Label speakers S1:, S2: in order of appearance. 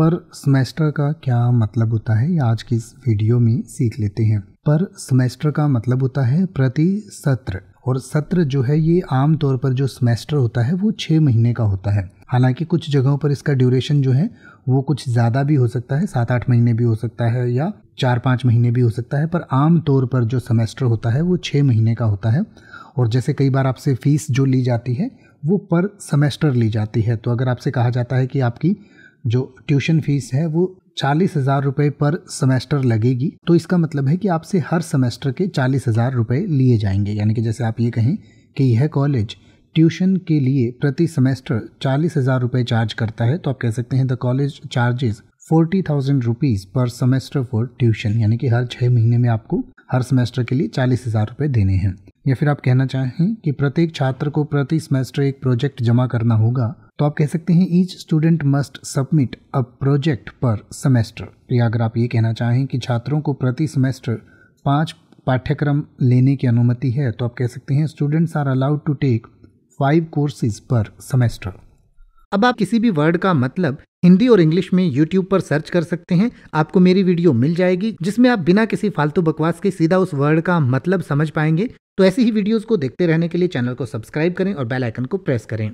S1: पर सेमेस्टर का क्या मतलब होता है आज की इस वीडियो में सीख लेते हैं पर सेमेस्टर का मतलब होता है प्रति सत्र और सत्र जो है ये आम तौर पर जो सेमेस्टर होता है वो छः महीने का होता है हालांकि कुछ जगहों पर इसका ड्यूरेशन जो है वो कुछ ज़्यादा भी हो सकता है सात आठ महीने भी हो सकता है या चार पाँच महीने भी हो सकता है पर आम तौर पर जो सेमेस्टर होता है वो छः महीने का होता है और जैसे कई बार आपसे फ़ीस जो ली जाती है वो पर सेमेस्टर ली जाती है तो अगर आपसे कहा जाता है कि आपकी जो ट्यूशन फीस है वो चालीस हजार रुपये पर सेमेस्टर लगेगी तो इसका मतलब है कि आपसे हर सेमेस्टर के चालीस हजार रुपये लिए जाएंगे यानी कि जैसे आप ये कहें कि यह कॉलेज ट्यूशन के लिए प्रति सेमेस्टर चालीस हजार रुपये चार्ज करता है तो आप कह सकते हैं the college charges forty thousand rupees per semester for tuition यानी कि हर छः महीने में आपको हर सेमेस्टर के लिए चालीस हज़ार रुपये देने हैं या फिर आप कहना चाहें कि प्रत्येक छात्र को प्रति सेमेस्टर एक प्रोजेक्ट जमा करना होगा तो आप कह सकते हैं each student must submit a project per semester या अगर आप ये कहना चाहें कि छात्रों को प्रति सेमेस्टर पाँच पाठ्यक्रम लेने की अनुमति है तो आप कह सकते हैं students are allowed to take five courses per semester अब आप किसी भी वर्ड का मतलब हिंदी और इंग्लिश में यूट्यूब पर सर्च कर सकते हैं आपको मेरी वीडियो मिल जाएगी जिसमें आप बिना किसी फालतू बकवास के सीधा उस वर्ड का मतलब समझ पाएंगे तो ऐसी ही वीडियोस को देखते रहने के लिए चैनल को सब्सक्राइब करें और बेल आइकन को प्रेस करें